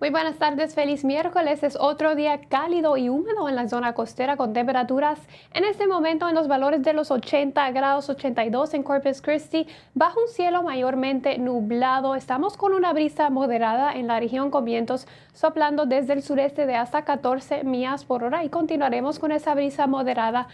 Muy buenas tardes, feliz miércoles. Es otro día cálido y húmedo en la zona costera con temperaturas en este momento en los valores de los 80 grados 82 en Corpus Christi, bajo un cielo mayormente nublado. Estamos con una brisa moderada en la región con vientos soplando desde el sureste de hasta 14 millas por hora y continuaremos con esa brisa moderada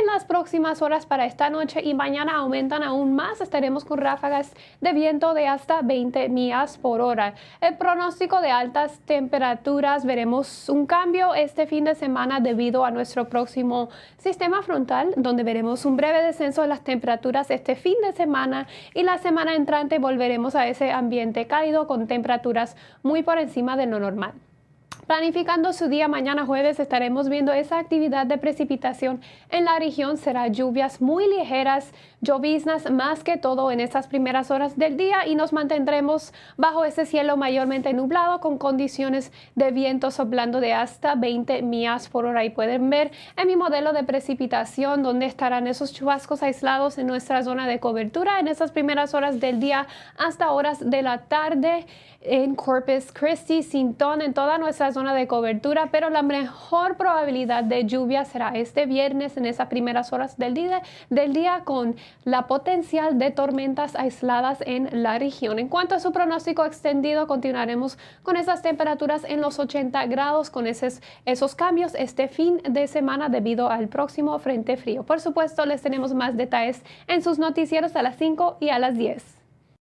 en las próximas horas para esta noche y mañana aumentan aún más. Estaremos con ráfagas de viento de hasta 20 millas por hora. El pronóstico de altas temperaturas veremos un cambio este fin de semana debido a nuestro próximo sistema frontal, donde veremos un breve descenso de las temperaturas este fin de semana y la semana entrante volveremos a ese ambiente cálido con temperaturas muy por encima de lo normal. Planificando su día mañana jueves estaremos viendo esa actividad de precipitación en la región. Será lluvias muy ligeras, lloviznas más que todo en esas primeras horas del día y nos mantendremos bajo ese cielo mayormente nublado con condiciones de viento soplando de hasta 20 millas por hora. Y pueden ver en mi modelo de precipitación donde estarán esos chubascos aislados en nuestra zona de cobertura en esas primeras horas del día hasta horas de la tarde en Corpus Christi, Sinton, en toda nuestra zona de cobertura, pero la mejor probabilidad de lluvia será este viernes en esas primeras horas del día, del día con la potencial de tormentas aisladas en la región. En cuanto a su pronóstico extendido, continuaremos con esas temperaturas en los 80 grados, con esos, esos cambios este fin de semana debido al próximo frente frío. Por supuesto, les tenemos más detalles en sus noticieros a las 5 y a las 10.